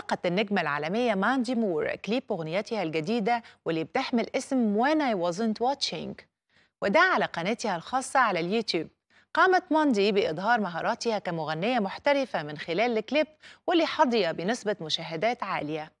ألقت النجمة العالمية ماندي مور كليب أغنيتها الجديدة واللي بتحمل اسم When I Wasn't Watching وده على قناتها الخاصة على اليوتيوب قامت ماندي بإظهار مهاراتها كمغنية محترفة من خلال الكليب واللي حظي بنسبة مشاهدات عالية